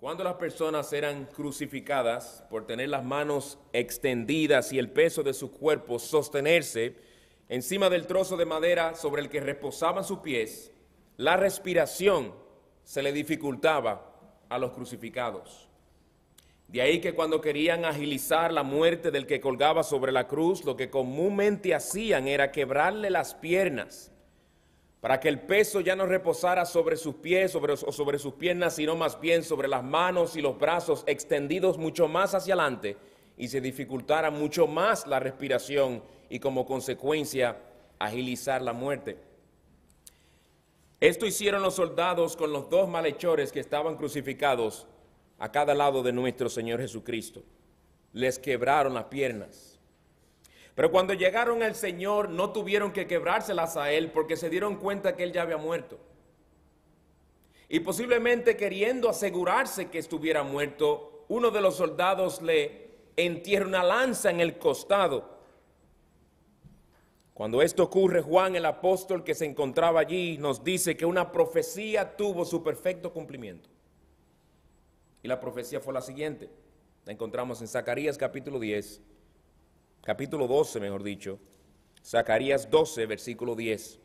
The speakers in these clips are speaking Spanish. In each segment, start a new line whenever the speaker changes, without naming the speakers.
Cuando las personas eran crucificadas por tener las manos extendidas y el peso de su cuerpo sostenerse encima del trozo de madera sobre el que reposaban sus pies, la respiración se le dificultaba a los crucificados. De ahí que cuando querían agilizar la muerte del que colgaba sobre la cruz, lo que comúnmente hacían era quebrarle las piernas para que el peso ya no reposara sobre sus pies sobre, o sobre sus piernas, sino más bien sobre las manos y los brazos extendidos mucho más hacia adelante y se dificultara mucho más la respiración y como consecuencia agilizar la muerte. Esto hicieron los soldados con los dos malhechores que estaban crucificados a cada lado de nuestro Señor Jesucristo. Les quebraron las piernas pero cuando llegaron al Señor no tuvieron que quebrárselas a Él porque se dieron cuenta que Él ya había muerto. Y posiblemente queriendo asegurarse que estuviera muerto, uno de los soldados le entierra una lanza en el costado. Cuando esto ocurre, Juan el apóstol que se encontraba allí nos dice que una profecía tuvo su perfecto cumplimiento. Y la profecía fue la siguiente. La encontramos en Zacarías capítulo 10, capítulo 12, mejor dicho, Zacarías 12, versículo 10.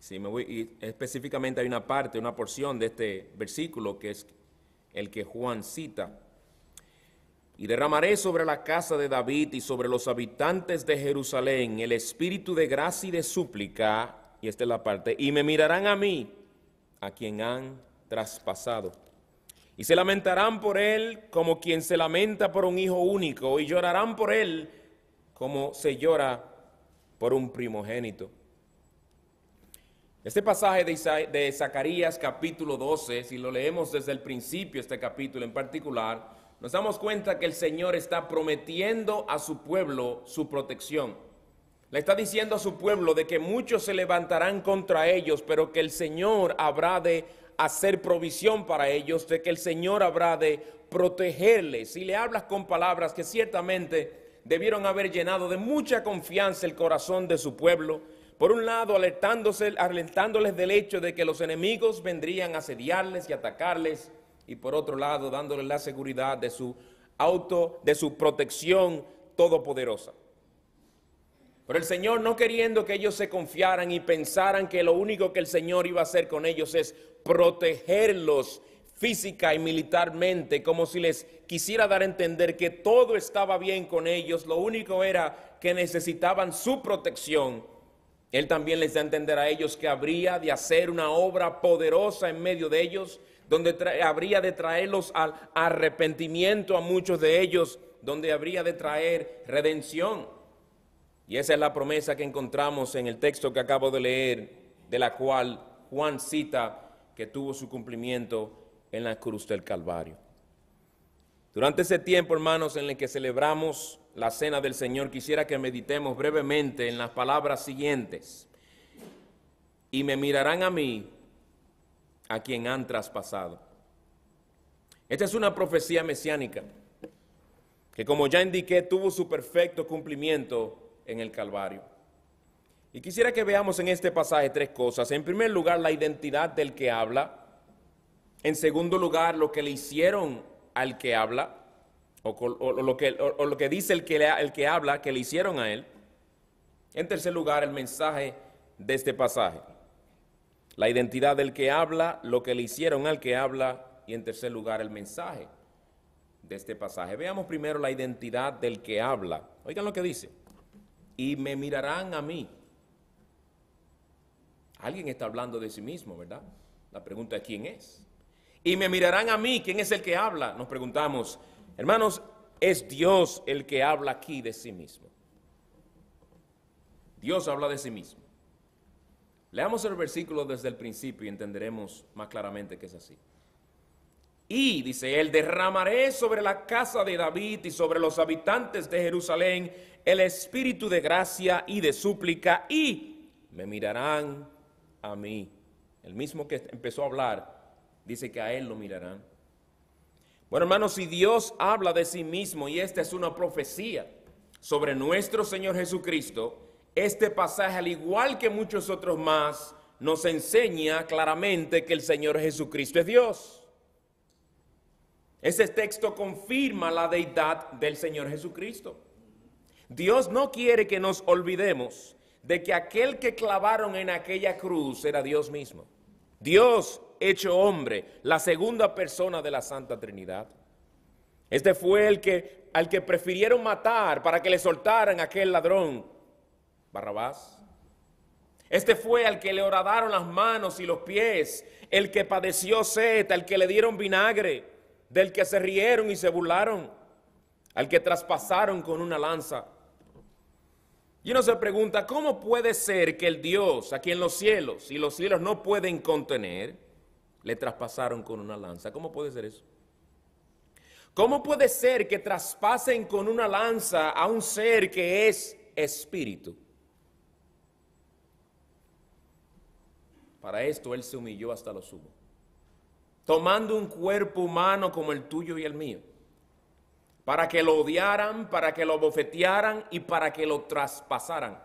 Sí, me voy, específicamente hay una parte, una porción de este versículo que es el que Juan cita. Y derramaré sobre la casa de David y sobre los habitantes de Jerusalén el espíritu de gracia y de súplica, y esta es la parte, y me mirarán a mí, a quien han traspasado y se lamentarán por él como quien se lamenta por un hijo único, y llorarán por él como se llora por un primogénito. Este pasaje de, Zacarías capítulo 12, si lo leemos desde el principio, este capítulo en particular, nos damos cuenta que el Señor está prometiendo a su pueblo su protección. Le está diciendo a su pueblo de que muchos se levantarán contra ellos, pero que el Señor habrá de hacer provisión para ellos, de que el Señor habrá de protegerles. y le hablas con palabras que ciertamente debieron haber llenado de mucha confianza el corazón de su pueblo, por un lado, alertándose, alentándoles del hecho de que los enemigos vendrían a asediarles y atacarles, y por otro lado, dándoles la seguridad de su auto, de su protección todopoderosa. Pero el Señor no queriendo que ellos se confiaran y pensaran que lo único que el Señor iba a hacer con ellos es protegerlos física y militarmente, como si les quisiera dar a entender que todo estaba bien con ellos, lo único era que necesitaban su protección. Él también les da a entender a ellos que habría de hacer una obra poderosa en medio de ellos, donde habría de traerlos al arrepentimiento a muchos de ellos, donde habría de traer redención. Y esa es la promesa que encontramos en el texto que acabo de leer, de la cual Juan cita que tuvo su cumplimiento en la cruz del Calvario. Durante ese tiempo, hermanos, en el que celebramos la cena del Señor, quisiera que meditemos brevemente en las palabras siguientes. Y me mirarán a mí, a quien han traspasado. Esta es una profecía mesiánica que, como ya indiqué, tuvo su perfecto cumplimiento en el Calvario. Y quisiera que veamos en este pasaje tres cosas. En primer lugar, la identidad del que habla. En segundo lugar, lo que le hicieron al que habla. O, lo, que, lo que dice el que, el que habla, que le hicieron a él. En tercer lugar, el mensaje de este pasaje. La identidad del que habla, lo que le hicieron al que habla. Y en tercer lugar, el mensaje de este pasaje. Veamos primero la identidad del que habla. Oigan lo que dice. Y me mirarán a mí Alguien está hablando de sí mismo, ¿verdad? La pregunta es quién es. Y me mirarán a mí, ¿quién es el que habla? Nos preguntamos, hermanos, es Dios el que habla aquí de sí mismo. Dios habla de sí mismo. Leamos el versículo desde el principio y entenderemos más claramente que es así. Y dice él, derramaré sobre la casa de David y sobre los habitantes de Jerusalén el espíritu de gracia y de súplica y me mirarán a mí. El mismo que empezó a hablar dice que a él lo mirarán. Bueno, hermanos, si Dios habla de sí mismo y esta es una profecía sobre nuestro Señor Jesucristo, este pasaje, al igual que muchos otros más, nos enseña claramente que el Señor Jesucristo es Dios. Ese texto confirma la deidad del Señor Jesucristo. Dios no quiere que nos olvidemos de que aquel que clavaron en aquella cruz era Dios mismo. Dios hecho hombre, la segunda persona de la Santa Trinidad. Este fue el que al que prefirieron matar para que le soltaran aquel ladrón, Barrabás. Este fue al que le horadaron las manos y los pies, el que padeció seta, el que le dieron vinagre, del que se rieron y se burlaron, al que traspasaron con una lanza. Y uno se pregunta, ¿cómo puede ser que el Dios a en los cielos, y los cielos no pueden contener, le traspasaron con una lanza? ¿Cómo puede ser eso? ¿Cómo puede ser que traspasen con una lanza a un ser que es espíritu? Para esto Él se humilló hasta lo sumo, tomando un cuerpo humano como el tuyo y el mío para que lo odiaran, para que lo bofetearan y para que lo traspasaran.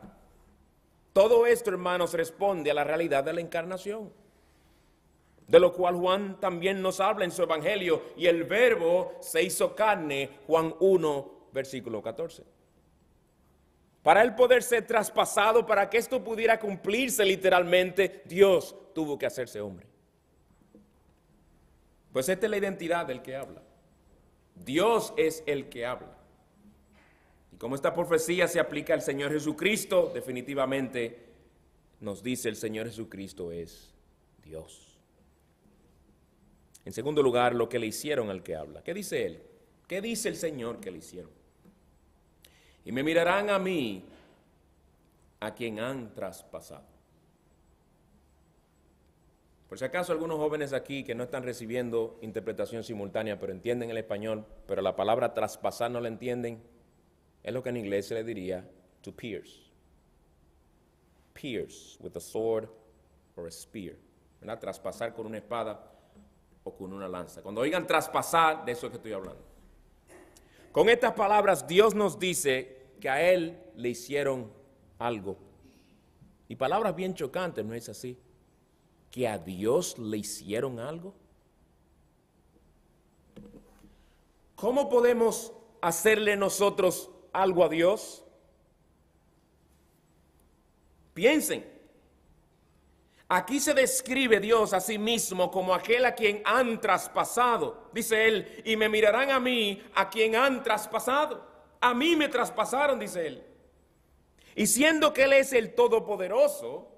Todo esto, hermanos, responde a la realidad de la encarnación, de lo cual Juan también nos habla en su evangelio, y el verbo se hizo carne, Juan 1, versículo 14. Para él poder ser traspasado, para que esto pudiera cumplirse literalmente, Dios tuvo que hacerse hombre. Pues esta es la identidad del que habla. Dios es el que habla. Y como esta profecía se aplica al Señor Jesucristo, definitivamente nos dice el Señor Jesucristo es Dios. En segundo lugar, lo que le hicieron al que habla. ¿Qué dice él? ¿Qué dice el Señor que le hicieron? Y me mirarán a mí, a quien han traspasado. Por si acaso algunos jóvenes aquí que no están recibiendo interpretación simultánea, pero entienden el español, pero la palabra traspasar no la entienden, es lo que en inglés se le diría to pierce. Pierce with a sword or a spear. ¿verdad? Traspasar con una espada o con una lanza. Cuando oigan traspasar, de eso es que estoy hablando. Con estas palabras Dios nos dice que a Él le hicieron algo. Y palabras bien chocantes, ¿no es así? que a Dios le hicieron algo? ¿Cómo podemos hacerle nosotros algo a Dios? Piensen. Aquí se describe Dios a sí mismo como aquel a quien han traspasado. Dice él, y me mirarán a mí, a quien han traspasado. A mí me traspasaron, dice él. Y siendo que Él es el Todopoderoso,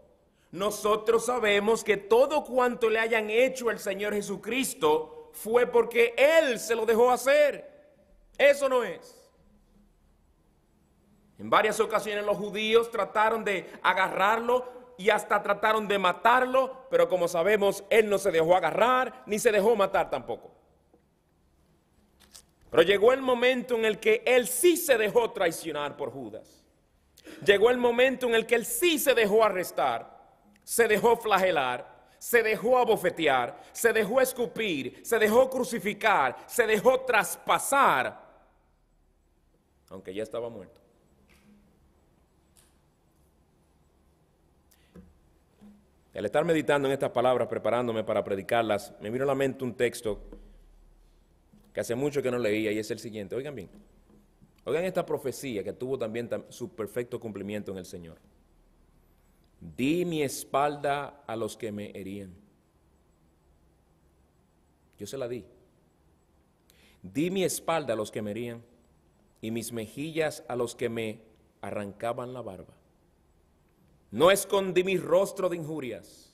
nosotros sabemos que todo cuanto le hayan hecho al Señor Jesucristo fue porque Él se lo dejó hacer. Eso no es. En varias ocasiones los judíos trataron de agarrarlo y hasta trataron de matarlo, pero como sabemos, Él no se dejó agarrar ni se dejó matar tampoco. Pero llegó el momento en el que Él sí se dejó traicionar por Judas. Llegó el momento en el que Él sí se dejó arrestar se dejó flagelar, se dejó abofetear, se dejó escupir, se dejó crucificar, se dejó traspasar, aunque ya estaba muerto. Al estar meditando en estas palabras, preparándome para predicarlas, me vino a la mente un texto que hace mucho que no leía y es el siguiente. Oigan bien, oigan esta profecía que tuvo también su perfecto cumplimiento en el Señor. Di mi espalda a los que me herían. Yo se la di. Di mi espalda a los que me herían y mis mejillas a los que me arrancaban la barba. No escondí mi rostro de injurias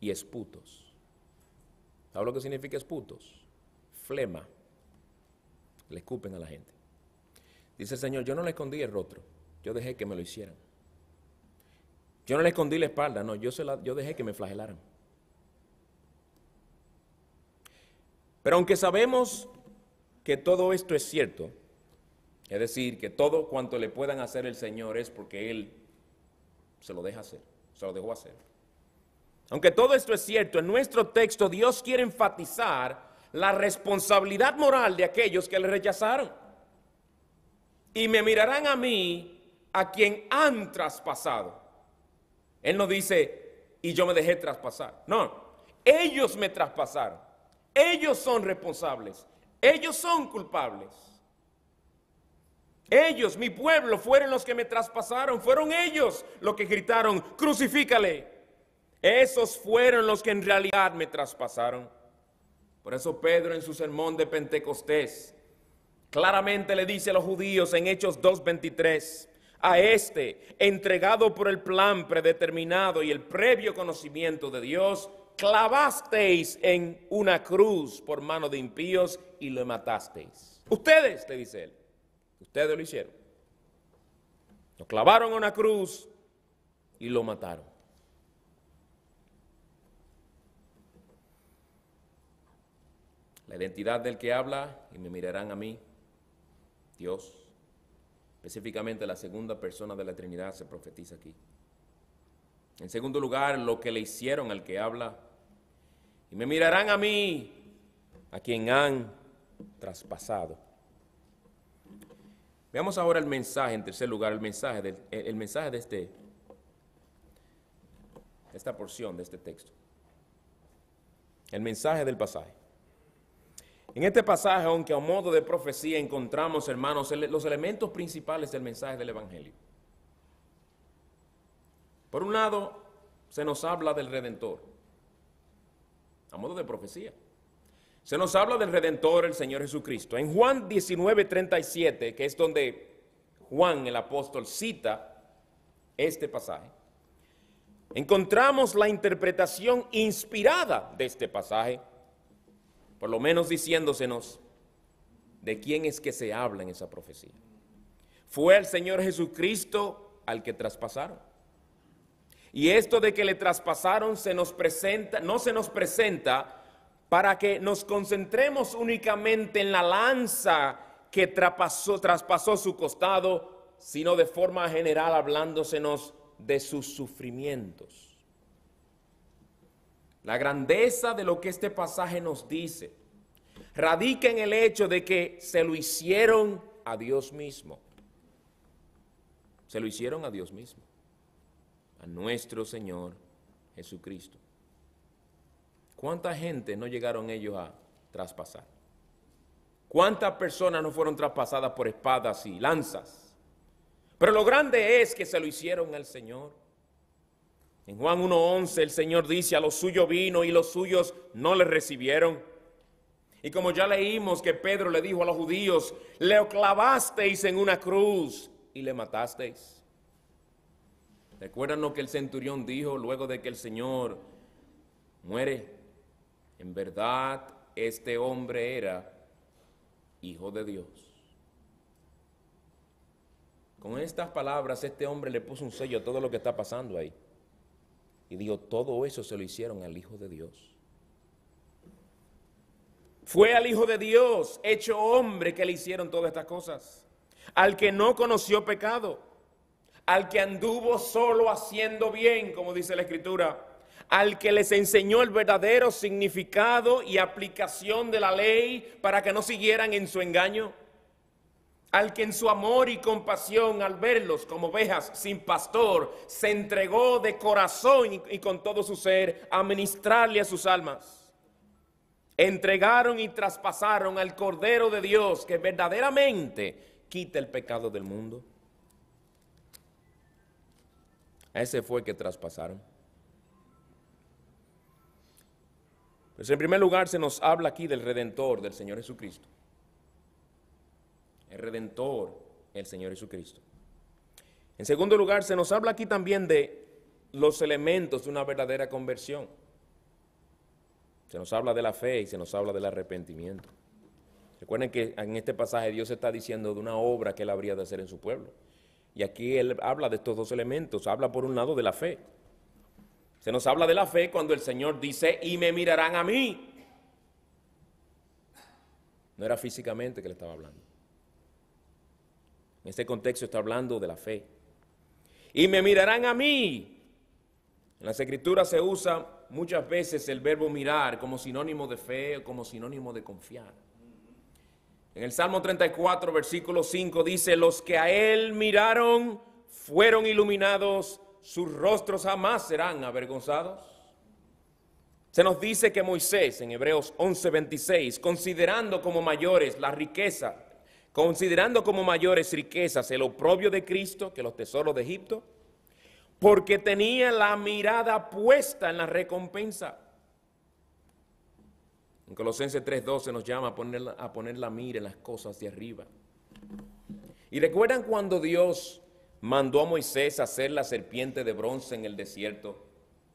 y esputos. ¿Sabes lo que significa esputos? Flema. Le escupen a la gente. Dice el Señor, yo no le escondí el rostro, yo dejé que me lo hicieran. Yo no le escondí la espalda, no, yo, se la, yo dejé que me flagelaran. Pero aunque sabemos que todo esto es cierto, es decir, que todo cuanto le puedan hacer el Señor es porque Él se lo deja hacer, se lo dejó hacer. Aunque todo esto es cierto, en nuestro texto Dios quiere enfatizar la responsabilidad moral de aquellos que le rechazaron. Y me mirarán a mí, a quien han traspasado. Él no dice, y yo me dejé traspasar. No, ellos me traspasaron. Ellos son responsables. Ellos son culpables. Ellos, mi pueblo, fueron los que me traspasaron. Fueron ellos los que gritaron, crucifícale. Esos fueron los que en realidad me traspasaron. Por eso Pedro en su sermón de Pentecostés claramente le dice a los judíos en Hechos 2.23, a este, entregado por el plan predeterminado y el previo conocimiento de Dios, clavasteis en una cruz por mano de impíos y lo matasteis. Ustedes, le dice él, ustedes lo hicieron. Lo clavaron en una cruz y lo mataron. La identidad del que habla, y me mirarán a mí, Dios, Específicamente la segunda persona de la Trinidad se profetiza aquí. En segundo lugar, lo que le hicieron al que habla. Y me mirarán a mí, a quien han traspasado. Veamos ahora el mensaje, en tercer lugar, el mensaje, el mensaje de, este, de esta porción, de este texto. El mensaje del pasaje. En este pasaje, aunque a modo de profecía, encontramos, hermanos, los elementos principales del mensaje del Evangelio. Por un lado, se nos habla del Redentor, a modo de profecía. Se nos habla del Redentor, el Señor Jesucristo. En Juan 19, 37, que es donde Juan el apóstol cita este pasaje, encontramos la interpretación inspirada de este pasaje por lo menos diciéndosenos de quién es que se habla en esa profecía. Fue al Señor Jesucristo al que traspasaron. Y esto de que le traspasaron se nos presenta, no se nos presenta para que nos concentremos únicamente en la lanza que traspasó su costado, sino de forma general hablándosenos de sus sufrimientos. La grandeza de lo que este pasaje nos dice radica en el hecho de que se lo hicieron a Dios mismo. Se lo hicieron a Dios mismo, a nuestro Señor Jesucristo. ¿Cuánta gente no llegaron ellos a traspasar? ¿Cuántas personas no fueron traspasadas por espadas y lanzas? Pero lo grande es que se lo hicieron al Señor en Juan 1.11 el Señor dice, a los suyos vino y los suyos no le recibieron. Y como ya leímos que Pedro le dijo a los judíos, le clavasteis en una cruz y le matasteis. ¿Recuerdan lo que el centurión dijo luego de que el Señor muere? En verdad, este hombre era hijo de Dios. Con estas palabras, este hombre le puso un sello a todo lo que está pasando ahí. Y dijo: todo eso se lo hicieron al Hijo de Dios. Fue al Hijo de Dios, hecho hombre, que le hicieron todas estas cosas. Al que no conoció pecado. Al que anduvo solo haciendo bien, como dice la Escritura. Al que les enseñó el verdadero significado y aplicación de la ley para que no siguieran en su engaño al que en su amor y compasión al verlos como ovejas sin pastor, se entregó de corazón y con todo su ser a ministrarle a sus almas. Entregaron y traspasaron al Cordero de Dios que verdaderamente quita el pecado del mundo. A ese fue que traspasaron. Pues en primer lugar se nos habla aquí del Redentor, del Señor Jesucristo el Redentor, el Señor Jesucristo. En segundo lugar, se nos habla aquí también de los elementos de una verdadera conversión. Se nos habla de la fe y se nos habla del arrepentimiento. Recuerden que en este pasaje Dios está diciendo de una obra que él habría de hacer en su pueblo. Y aquí él habla de estos dos elementos. Habla por un lado de la fe. Se nos habla de la fe cuando el Señor dice, y me mirarán a mí. No era físicamente que le estaba hablando. En este contexto está hablando de la fe. Y me mirarán a mí. En las escrituras se usa muchas veces el verbo mirar como sinónimo de fe, o como sinónimo de confiar. En el Salmo 34, versículo 5 dice, los que a él miraron fueron iluminados, sus rostros jamás serán avergonzados. Se nos dice que Moisés, en Hebreos 11, 26, considerando como mayores la riqueza considerando como mayores riquezas el oprobio de Cristo que los tesoros de Egipto, porque tenía la mirada puesta en la recompensa. En Colosenses 3:12 nos llama a poner, la mira en las cosas de arriba. Y recuerdan cuando Dios mandó a Moisés hacer la serpiente de bronce en el desierto.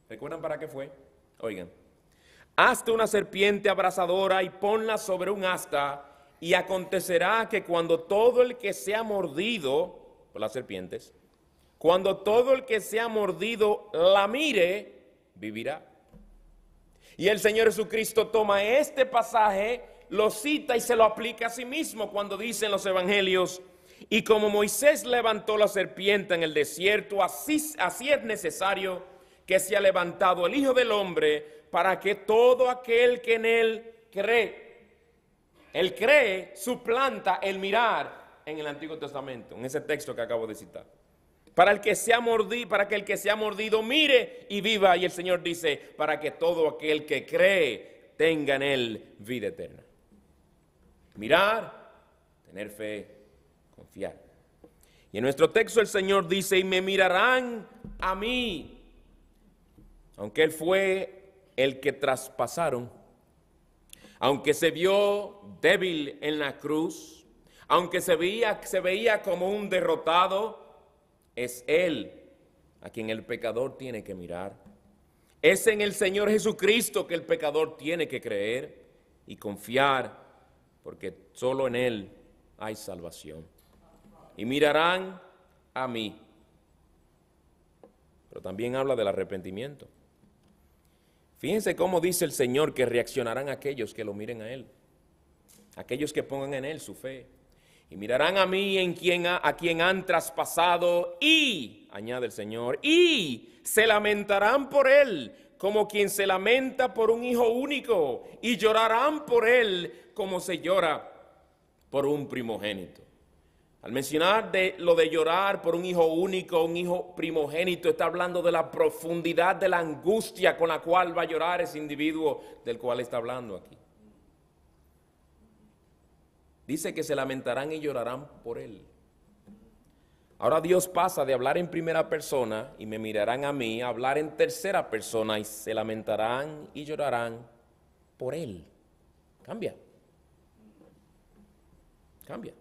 ¿Recuerdan para qué fue? Oigan, hazte una serpiente abrasadora y ponla sobre un asta y acontecerá que cuando todo el que sea mordido por las serpientes, cuando todo el que sea mordido la mire, vivirá. Y el Señor Jesucristo toma este pasaje, lo cita y se lo aplica a sí mismo cuando dicen los evangelios, y como Moisés levantó la serpiente en el desierto, así, así es necesario que sea levantado el Hijo del Hombre para que todo aquel que en él cree él cree, suplanta el mirar en el Antiguo Testamento, en ese texto que acabo de citar. Para el que sea mordido, para que el que sea mordido mire y viva. Y el Señor dice, para que todo aquel que cree tenga en él vida eterna. Mirar, tener fe, confiar. Y en nuestro texto el Señor dice, y me mirarán a mí, aunque Él fue el que traspasaron aunque se vio débil en la cruz, aunque se veía, se veía como un derrotado, es Él a quien el pecador tiene que mirar. Es en el Señor Jesucristo que el pecador tiene que creer y confiar, porque solo en Él hay salvación. Y mirarán a mí. Pero también habla del arrepentimiento. Fíjense cómo dice el Señor que reaccionarán aquellos que lo miren a Él, aquellos que pongan en Él su fe. Y mirarán a mí en quien a quien han traspasado y, añade el Señor, y se lamentarán por Él como quien se lamenta por un hijo único y llorarán por Él como se llora por un primogénito. Al mencionar de lo de llorar por un hijo único, un hijo primogénito, está hablando de la profundidad de la angustia con la cual va a llorar ese individuo del cual está hablando aquí. Dice que se lamentarán y llorarán por él. Ahora Dios pasa de hablar en primera persona y me mirarán a mí, a hablar en tercera persona y se lamentarán y llorarán por él. Cambia. Cambia.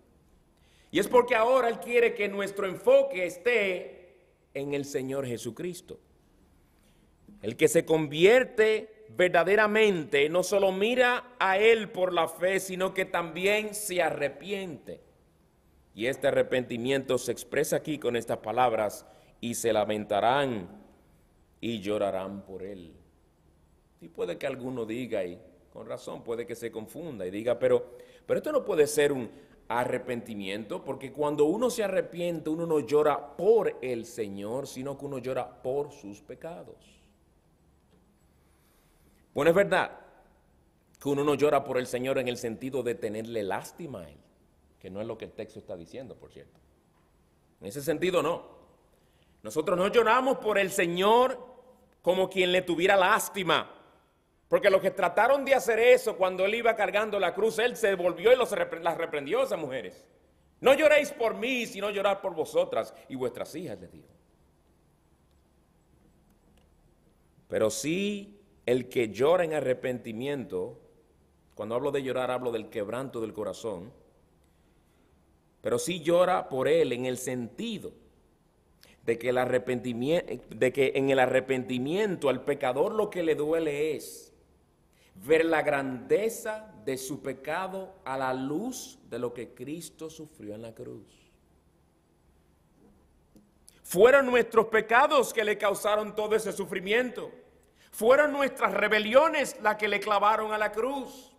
Y es porque ahora Él quiere que nuestro enfoque esté en el Señor Jesucristo. El que se convierte verdaderamente no solo mira a Él por la fe, sino que también se arrepiente. Y este arrepentimiento se expresa aquí con estas palabras, y se lamentarán y llorarán por Él. Y puede que alguno diga, y con razón, puede que se confunda y diga, pero, pero esto no puede ser un arrepentimiento, porque cuando uno se arrepiente, uno no llora por el Señor, sino que uno llora por sus pecados. Bueno, es verdad que uno no llora por el Señor en el sentido de tenerle lástima a Él, que no es lo que el texto está diciendo, por cierto. En ese sentido, no. Nosotros no lloramos por el Señor como quien le tuviera lástima. Porque los que trataron de hacer eso cuando él iba cargando la cruz, él se volvió y los las reprendió a esas mujeres. No lloréis por mí, sino llorad por vosotras y vuestras hijas, les dijo. Pero sí el que llora en arrepentimiento, cuando hablo de llorar hablo del quebranto del corazón, pero sí llora por él en el sentido de que, el arrepentimiento, de que en el arrepentimiento al pecador lo que le duele es ver la grandeza de su pecado a la luz de lo que Cristo sufrió en la cruz. Fueron nuestros pecados que le causaron todo ese sufrimiento. Fueron nuestras rebeliones las que le clavaron a la cruz.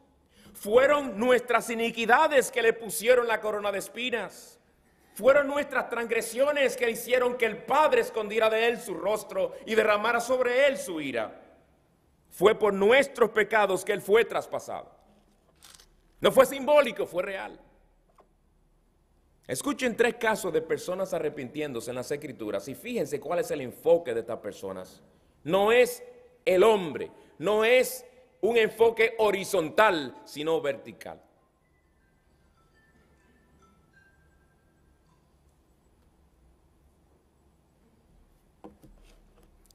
Fueron nuestras iniquidades que le pusieron la corona de espinas. Fueron nuestras transgresiones que hicieron que el Padre escondiera de él su rostro y derramara sobre él su ira. Fue por nuestros pecados que Él fue traspasado. No fue simbólico, fue real. Escuchen tres casos de personas arrepintiéndose en las escrituras y fíjense cuál es el enfoque de estas personas. No es el hombre, no es un enfoque horizontal, sino vertical.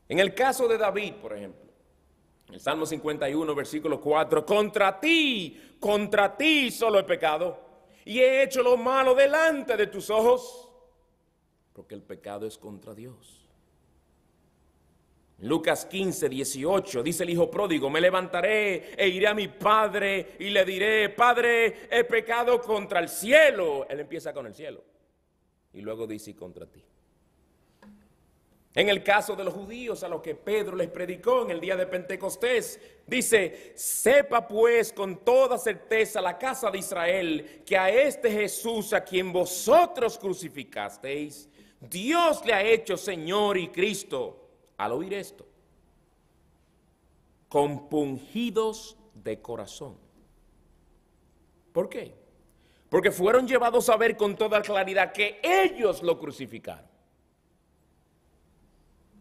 En el caso de David, por ejemplo, el Salmo 51, versículo 4, contra ti, contra ti solo he pecado y he hecho lo malo delante de tus ojos, porque el pecado es contra Dios. Lucas 15, 18, dice el hijo pródigo, me levantaré e iré a mi padre y le diré, padre, he pecado contra el cielo. Él empieza con el cielo y luego dice, contra ti. En el caso de los judíos, a los que Pedro les predicó en el día de Pentecostés, dice, sepa pues con toda certeza la casa de Israel que a este Jesús a quien vosotros crucificasteis, Dios le ha hecho Señor y Cristo. Al oír esto, compungidos de corazón. ¿Por qué? Porque fueron llevados a ver con toda claridad que ellos lo crucificaron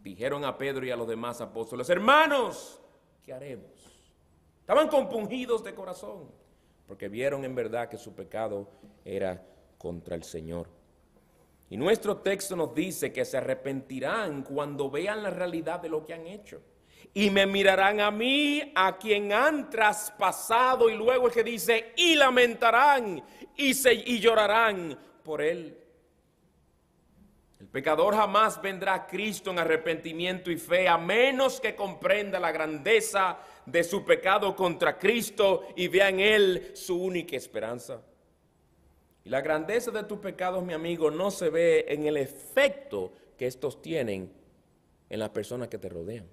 dijeron a Pedro y a los demás apóstoles, hermanos, ¿qué haremos? Estaban compungidos de corazón, porque vieron en verdad que su pecado era contra el Señor. Y nuestro texto nos dice que se arrepentirán cuando vean la realidad de lo que han hecho. Y me mirarán a mí, a quien han traspasado, y luego el que dice, y lamentarán y, se, y llorarán por él. El pecador jamás vendrá a Cristo en arrepentimiento y fe a menos que comprenda la grandeza de su pecado contra Cristo y vea en él su única esperanza. Y la grandeza de tus pecados, mi amigo, no se ve en el efecto que estos tienen en las personas que te rodean.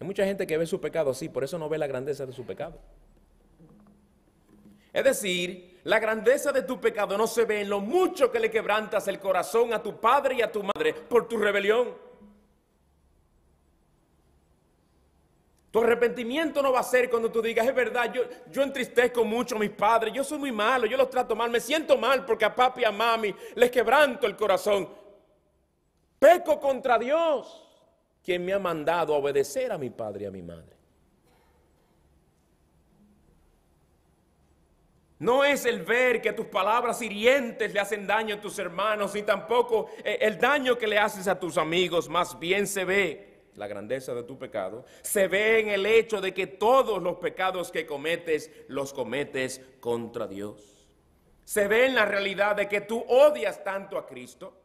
Hay mucha gente que ve su pecado así, por eso no ve la grandeza de su pecado. Es decir, la grandeza de tu pecado no se ve en lo mucho que le quebrantas el corazón a tu padre y a tu madre por tu rebelión. Tu arrepentimiento no va a ser cuando tú digas, es verdad, yo, yo entristezco mucho a mis padres, yo soy muy malo, yo los trato mal, me siento mal porque a papi y a mami les quebranto el corazón. Peco contra Dios, quien me ha mandado a obedecer a mi padre y a mi madre. No es el ver que tus palabras hirientes le hacen daño a tus hermanos, ni tampoco eh, el daño que le haces a tus amigos. Más bien se ve la grandeza de tu pecado. Se ve en el hecho de que todos los pecados que cometes los cometes contra Dios. Se ve en la realidad de que tú odias tanto a Cristo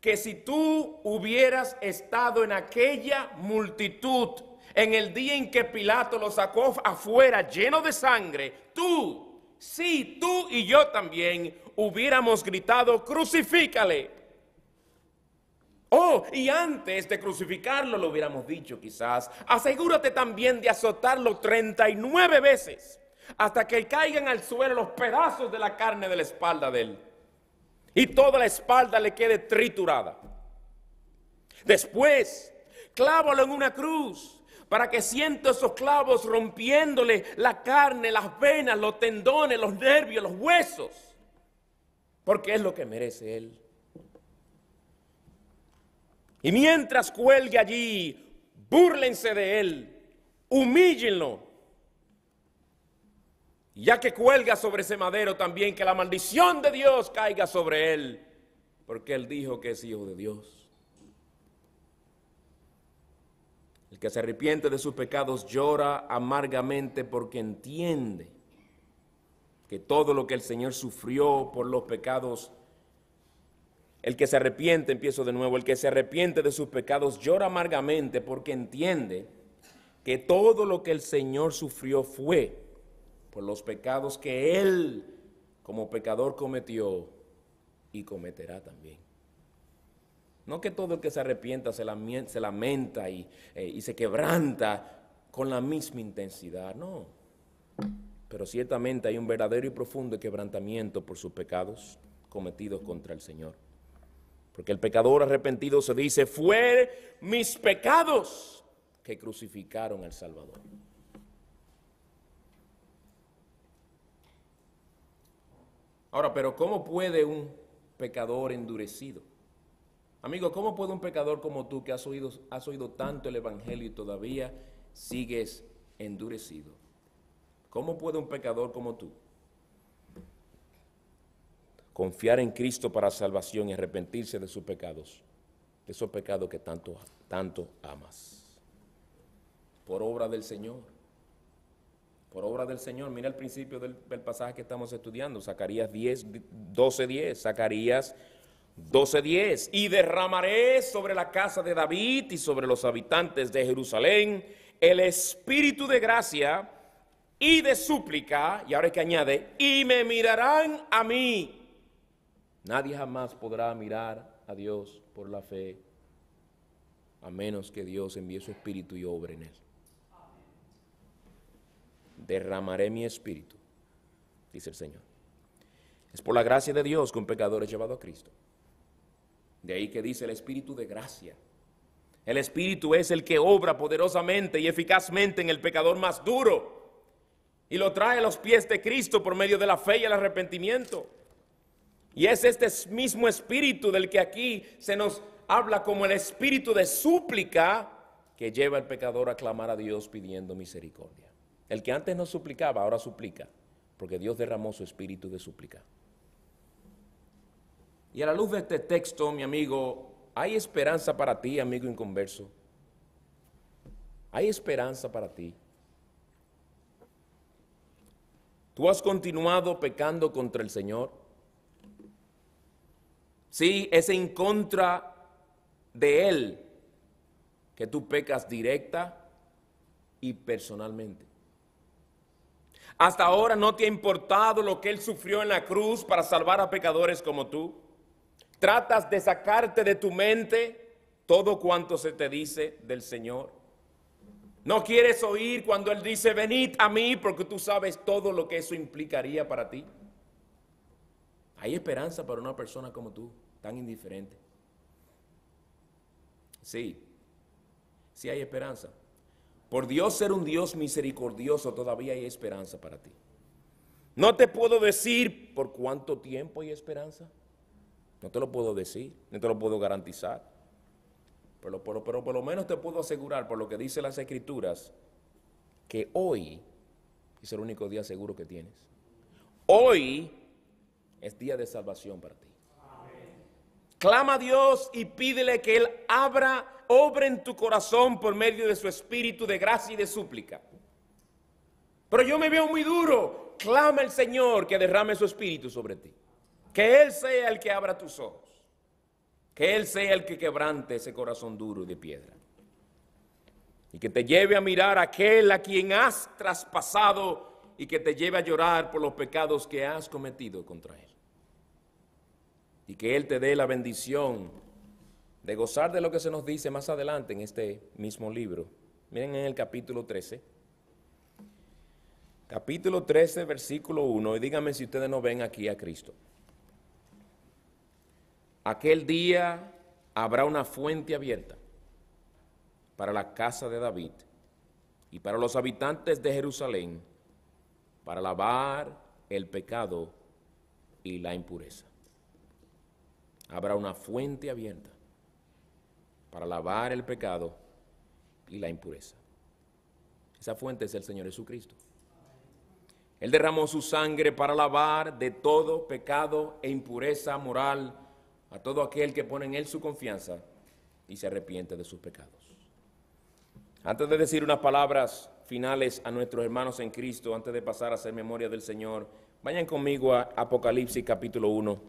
que si tú hubieras estado en aquella multitud en el día en que Pilato lo sacó afuera lleno de sangre, tú si tú y yo también hubiéramos gritado, crucifícale. Oh, y antes de crucificarlo lo hubiéramos dicho quizás, asegúrate también de azotarlo 39 veces hasta que caigan al suelo los pedazos de la carne de la espalda de él y toda la espalda le quede triturada. Después, clávalo en una cruz para que sienta esos clavos rompiéndole la carne, las venas, los tendones, los nervios, los huesos, porque es lo que merece Él. Y mientras cuelgue allí, búrlense de Él, humíllenlo, ya que cuelga sobre ese madero también, que la maldición de Dios caiga sobre Él, porque Él dijo que es hijo de Dios. que se arrepiente de sus pecados llora amargamente porque entiende que todo lo que el Señor sufrió por los pecados, el que se arrepiente, empiezo de nuevo, el que se arrepiente de sus pecados llora amargamente porque entiende que todo lo que el Señor sufrió fue por los pecados que Él como pecador cometió y cometerá también. No que todo el que se arrepienta se, lamenta eh, y, se quebranta con la misma intensidad, no. Pero ciertamente hay un verdadero y profundo quebrantamiento por sus pecados cometidos contra el Señor. Porque el pecador arrepentido se dice, fue mis pecados que crucificaron al Salvador. Ahora, pero ¿cómo puede un pecador endurecido? Amigo, ¿cómo puede un pecador como tú que has oído, has oído tanto el Evangelio y todavía sigues endurecido? ¿Cómo puede un pecador como tú confiar en Cristo para salvación y arrepentirse de sus pecados, de esos pecados que tanto, tanto amas? Por obra del Señor. Por obra del Señor. Mira el principio del, del pasaje que estamos estudiando, Zacarías 10, 12, 10. Zacarías 12.10, y derramaré sobre la casa de David y sobre los habitantes de Jerusalén el espíritu de gracia y de súplica, y ahora es que añade, y me mirarán a mí. Nadie jamás podrá mirar a Dios por la fe, a menos que Dios envíe su espíritu y obre en él. Derramaré mi espíritu, dice el Señor. Es por la gracia de Dios que un pecador es llevado a Cristo. De ahí que dice el Espíritu de gracia. El Espíritu es el que obra poderosamente y eficazmente en el pecador más duro y lo trae a los pies de Cristo por medio de la fe y el arrepentimiento. Y es este mismo Espíritu del que aquí se nos habla como el Espíritu de súplica que lleva al pecador a clamar a Dios pidiendo misericordia. El que antes no suplicaba, ahora suplica, porque Dios derramó su Espíritu de súplica. Y a la luz de este texto, mi amigo, hay esperanza para ti, amigo inconverso. Hay esperanza para ti. Tú has continuado pecando contra el Señor. Sí, es en contra de Él que tú pecas directa y personalmente. Hasta ahora no te ha importado lo que Él sufrió en la cruz para salvar a pecadores como tú. Tratas de sacarte de tu mente todo cuanto se te dice del Señor. No quieres oír cuando Él dice, venid a mí, porque tú sabes todo lo que eso implicaría para ti. Hay esperanza para una persona como tú, tan indiferente. Sí, sí hay esperanza. Por Dios ser un Dios misericordioso, todavía hay esperanza para ti. No te puedo decir por cuánto tiempo hay esperanza. No te lo puedo decir, no te lo puedo garantizar. Pero, por lo menos te puedo asegurar, por lo que dicen las escrituras, que hoy es el único día seguro que tienes. Hoy es día de salvación para ti. Clama a Dios y pídele que Él abra, obre en tu corazón por medio de su espíritu de gracia y de súplica. Pero yo me veo muy duro. Clama al Señor que derrame su espíritu sobre ti. Que Él sea el que abra tus ojos. Que Él sea el que quebrante ese corazón duro y de piedra. Y que te lleve a mirar a aquel a quien has traspasado y que te lleve a llorar por los pecados que has cometido contra Él. Y que Él te dé la bendición de gozar de lo que se nos dice más adelante en este mismo libro. Miren en el capítulo 13. Capítulo 13, versículo 1. Y díganme si ustedes no ven aquí a Cristo. Aquel día habrá una fuente abierta para la casa de David y para los habitantes de Jerusalén para lavar el pecado y la impureza. Habrá una fuente abierta para lavar el pecado y la impureza. Esa fuente es el Señor Jesucristo. Él derramó su sangre para lavar de todo pecado e impureza moral a todo aquel que pone en Él su confianza y se arrepiente de sus pecados. Antes de decir unas palabras finales a nuestros hermanos en Cristo, antes de pasar a hacer memoria del Señor, vayan conmigo a Apocalipsis capítulo 1,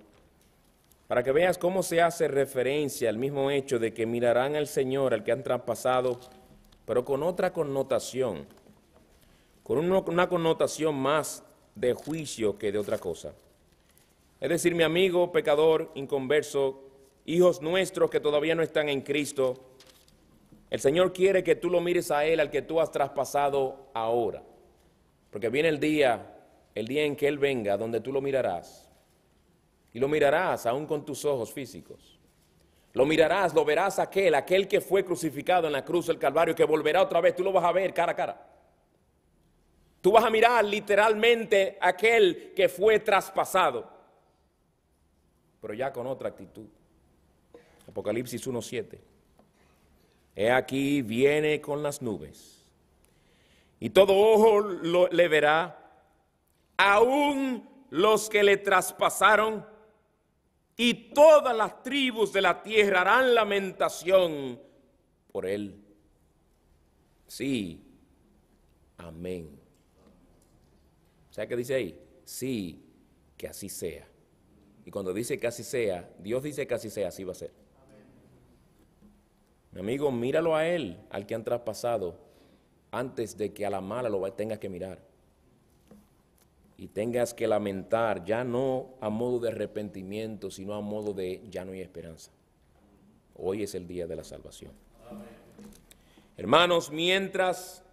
para que veas cómo se hace referencia al mismo hecho de que mirarán al Señor, al que han traspasado, pero con otra connotación, con una connotación más de juicio que de otra cosa. Es decir, mi amigo pecador, inconverso, hijos nuestros que todavía no están en Cristo, el Señor quiere que tú lo mires a Él, al que tú has traspasado ahora. Porque viene el día, el día en que Él venga, donde tú lo mirarás. Y lo mirarás aún con tus ojos físicos. Lo mirarás, lo verás aquel, aquel que fue crucificado en la cruz del Calvario, que volverá otra vez, tú lo vas a ver cara a cara. Tú vas a mirar literalmente aquel que fue traspasado pero ya con otra actitud. Apocalipsis 1.7. He aquí viene con las nubes. Y todo ojo le verá, aún los que le traspasaron, y todas las tribus de la tierra harán lamentación por él. Sí, amén. ¿Sabe qué dice ahí? Sí, que así sea. Y cuando dice que así sea, Dios dice que así sea, así va a ser. Amén. Mi amigo, míralo a él, al que han traspasado, antes de que a la mala lo tengas que mirar. Y tengas que lamentar, ya no a modo de arrepentimiento, sino a modo de ya no hay esperanza. Hoy es el día de la salvación. Hermanos, mientras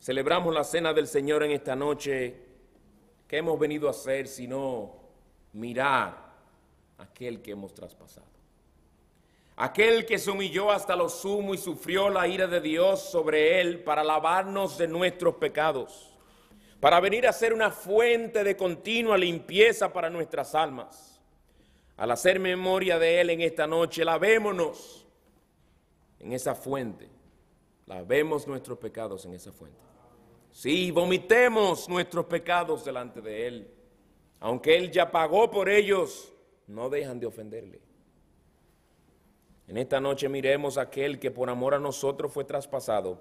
celebramos la cena del Señor en esta noche, ¿qué hemos venido a hacer si no mirar aquel que hemos traspasado. Aquel que se humilló hasta lo sumo y sufrió la ira de Dios sobre él para lavarnos de nuestros pecados, para venir a ser una fuente de continua limpieza para nuestras almas. Al hacer memoria de él en esta noche, lavémonos en esa fuente, lavemos nuestros pecados en esa fuente. Si, vomitemos nuestros pecados delante de él aunque Él ya pagó por ellos, no dejan de ofenderle. En esta noche miremos a aquel que por amor a nosotros fue traspasado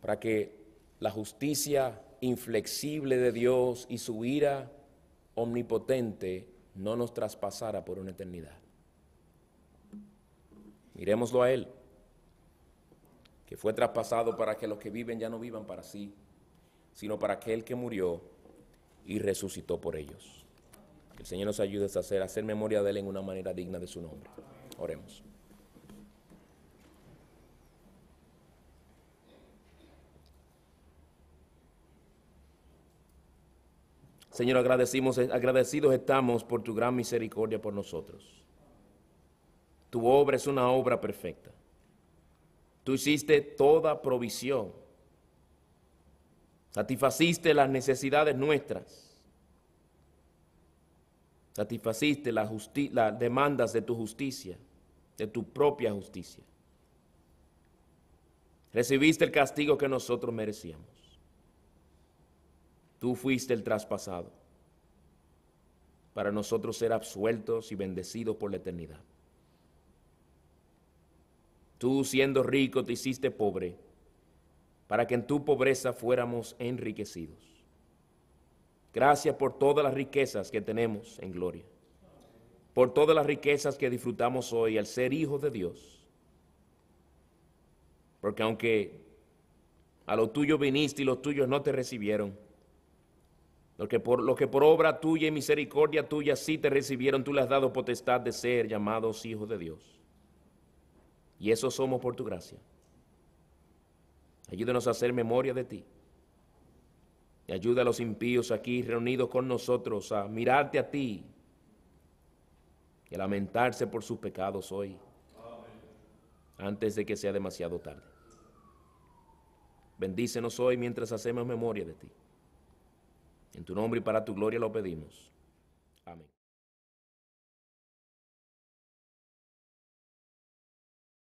para que la justicia inflexible de Dios y su ira omnipotente no nos traspasara por una eternidad. Miremoslo a Él, que fue traspasado para que los que viven ya no vivan para sí, sino para aquel que murió y resucitó por ellos. Que el Señor nos ayude a hacer, a hacer memoria de Él en una manera digna de su nombre. Oremos. Señor, agradecimos, agradecidos estamos por tu gran misericordia por nosotros. Tu obra es una obra perfecta. Tú hiciste toda provisión Satisfaciste las necesidades nuestras. Satisfaciste las, demandas de tu justicia, de tu propia justicia. Recibiste el castigo que nosotros merecíamos. Tú fuiste el traspasado para nosotros ser absueltos y bendecidos por la eternidad. Tú siendo rico te hiciste pobre para que en tu pobreza fuéramos enriquecidos. Gracias por todas las riquezas que tenemos en gloria, por todas las riquezas que disfrutamos hoy al ser hijos de Dios. Porque aunque a lo tuyo viniste y los tuyos no te recibieron, los que por, lo que por obra tuya y misericordia tuya sí te recibieron, tú le has dado potestad de ser llamados hijos de Dios. Y eso somos por tu gracia. Ayúdanos a hacer memoria de ti. Y ayuda a los impíos aquí reunidos con nosotros a mirarte a ti y a lamentarse por sus pecados hoy, antes de que sea demasiado tarde. Bendícenos hoy mientras hacemos memoria de ti. En tu nombre y para tu gloria lo pedimos.